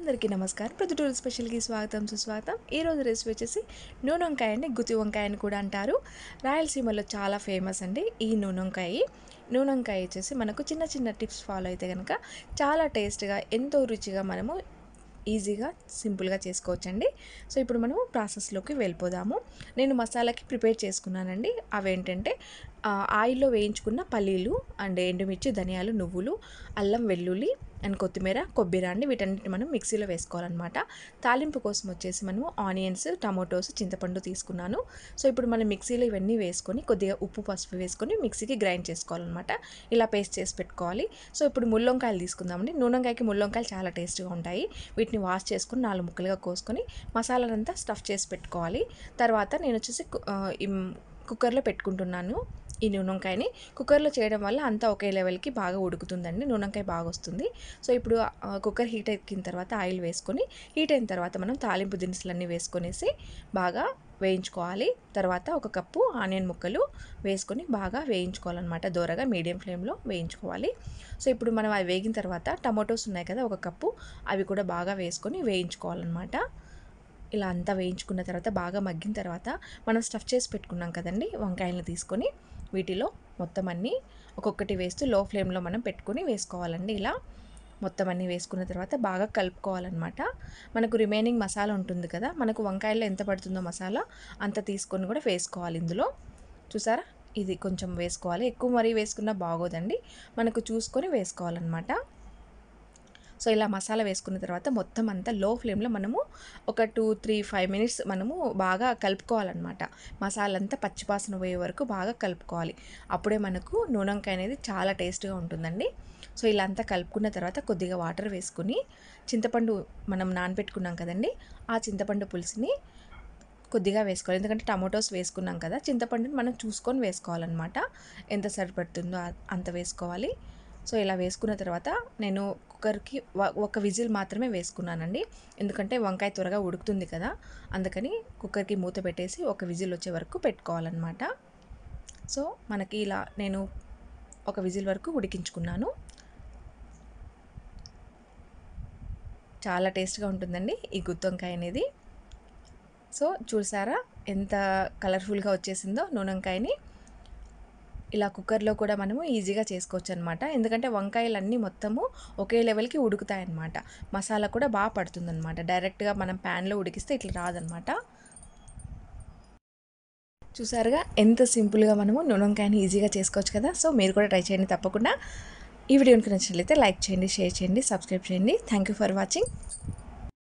అందరికీ నమస్కారం టూర్ స్పెషల్కి స్వాగతం సుస్వాగతం ఈరోజు రెసిపీ వచ్చేసి నూనె వంకాయని గుత్తి వంకాయ అని కూడా అంటారు రాయలసీమలో చాలా ఫేమస్ అండి ఈ నూనె వంకాయ నూనె వంకాయ వచ్చేసి మనకు చిన్న చిన్న టిప్స్ ఫాలో అయితే కనుక చాలా టేస్ట్గా ఎంతో రుచిగా మనము ఈజీగా సింపుల్గా చేసుకోవచ్చండి సో ఇప్పుడు మనము ప్రాసెస్లోకి వెళ్ళిపోదాము నేను మసాలాకి ప్రిపేర్ చేసుకున్నానండి అవేంటంటే ఆయిల్లో వేయించుకున్న పల్లీలు అండ్ ఎండుమిర్చి ధనియాలు నువ్వులు అల్లం వెల్లుల్లి అండ్ కొత్తిమీర కొబ్బరి అండి వీటన్నిటిని మనం మిక్సీలో వేసుకోవాలన్నమాట తాలింపు కోసం వచ్చేసి మనము ఆనియన్స్ టమాటోస్ చింతపండు తీసుకున్నాను సో ఇప్పుడు మనం మిక్సీలో ఇవన్నీ వేసుకొని కొద్దిగా ఉప్పు పసుపు వేసుకొని మిక్సీకి గ్రైండ్ చేసుకోవాలన్నమాట ఇలా పేస్ట్ చేసి పెట్టుకోవాలి సో ఇప్పుడు ముల్లంకాయలు తీసుకుందామండి నూనెంకాయకి ముల్లంకాయలు చాలా టేస్ట్గా ఉంటాయి వీటిని వాష్ చేసుకుని నాలుగు ముక్కలుగా కోసుకొని మసాలాలంతా స్టఫ్ చేసి పెట్టుకోవాలి తర్వాత నేను వచ్చేసి కుక్కర్లో పెట్టుకుంటున్నాను ఈ నూనెంకాయని కుక్కర్లో చేయడం వల్ల అంతా ఒకే లెవెల్కి బాగా ఉడుకుతుందండి నూనెంకాయ బాగా వస్తుంది సో ఇప్పుడు కుక్కర్ హీట్ ఎక్కిన తర్వాత ఆయిల్ వేసుకొని హీట్ అయిన తర్వాత మనం తాలింపు దినుసులన్నీ వేసుకొనేసి బాగా వేయించుకోవాలి తర్వాత ఒక కప్పు ఆనియన్ ముక్కలు వేసుకొని బాగా వేయించుకోవాలన్నమాట దోరగా మీడియం ఫ్లేమ్లో వేయించుకోవాలి సో ఇప్పుడు మనం అవి వేగిన తర్వాత టమాటోస్ ఉన్నాయి కదా ఒక కప్పు అవి కూడా బాగా వేసుకొని వేయించుకోవాలన్నమాట ఇలా అంతా వేయించుకున్న తర్వాత బాగా మగ్గిన తర్వాత మనం స్టఫ్ చేసి పెట్టుకున్నాం కదండి వంకాయలను తీసుకొని వీటిలో మొత్తం అన్నీ ఒక్కొక్కటి వేస్తూ లో ఫ్లేమ్లో మనం పెట్టుకొని వేసుకోవాలండి ఇలా మొత్తం అన్నీ వేసుకున్న తర్వాత బాగా కలుపుకోవాలన్నమాట మనకు రిమైనింగ్ మసాలా ఉంటుంది కదా మనకు వంకాయల్లో ఎంత పడుతుందో మసాలా అంత తీసుకొని కూడా వేసుకోవాలి ఇందులో చూసారా ఇది కొంచెం వేసుకోవాలి ఎక్కువ మరీ వేసుకున్నా బాగోదండి మనకు చూసుకొని వేసుకోవాలన్నమాట సో ఇలా మసాలా వేసుకున్న తర్వాత మొత్తం అంతా లో ఫ్లేమ్లో మనము ఒక టూ త్రీ ఫైవ్ మినిట్స్ మనము బాగా కలుపుకోవాలన్నమాట మసాలా అంతా పచ్చిపాసన పోయే వరకు బాగా కలుపుకోవాలి అప్పుడే మనకు నూనెంకాయ అనేది చాలా టేస్ట్గా ఉంటుందండి సో ఇలా అంతా కలుపుకున్న తర్వాత కొద్దిగా వాటర్ వేసుకుని చింతపండు మనం నానబెట్టుకున్నాం కదండి ఆ చింతపండు పులుసుని కొద్దిగా వేసుకోవాలి ఎందుకంటే టమాటోస్ వేసుకున్నాం కదా చింతపండుని మనం చూసుకొని వేసుకోవాలన్నమాట ఎంత సరిపడుతుందో అంత వేసుకోవాలి సో ఇలా వేసుకున్న తర్వాత నేను కుక్కర్కి ఒక విజిల్ మాత్రమే వేసుకున్నానండి ఎందుకంటే వంకాయ త్వరగా ఉడుకుతుంది కదా అందుకని కుక్కర్కి మూత పెట్టేసి ఒక విజిల్ వచ్చే వరకు పెట్టుకోవాలన్నమాట సో మనకి ఇలా నేను ఒక విజిల్ వరకు ఉడికించుకున్నాను చాలా టేస్ట్గా ఉంటుందండి ఈ గుత్తొంకాయ అనేది సో చూసారా ఎంత కలర్ఫుల్గా వచ్చేసిందో నూనెంకాయని ఇలా కుక్కర్లో కూడా మనము ఈజీగా చేసుకోవచ్చు అనమాట ఎందుకంటే వంకాయలన్నీ మొత్తము ఒకే లెవెల్కి ఉడుకుతాయి అనమాట మసాలా కూడా బాగా అనమాట డైరెక్ట్గా మనం ప్యాన్లో ఉడికిస్తే ఇట్లా రాదనమాట చూసారుగా ఎంత సింపుల్గా మనము నూనె వంకాయని ఈజీగా చేసుకోవచ్చు కదా సో మీరు కూడా ట్రై చేయండి తప్పకుండా ఈ వీడియోకి నచ్చినట్లయితే లైక్ చేయండి షేర్ చేయండి సబ్స్క్రైబ్ చేయండి థ్యాంక్ యూ ఫర్ వాచింగ్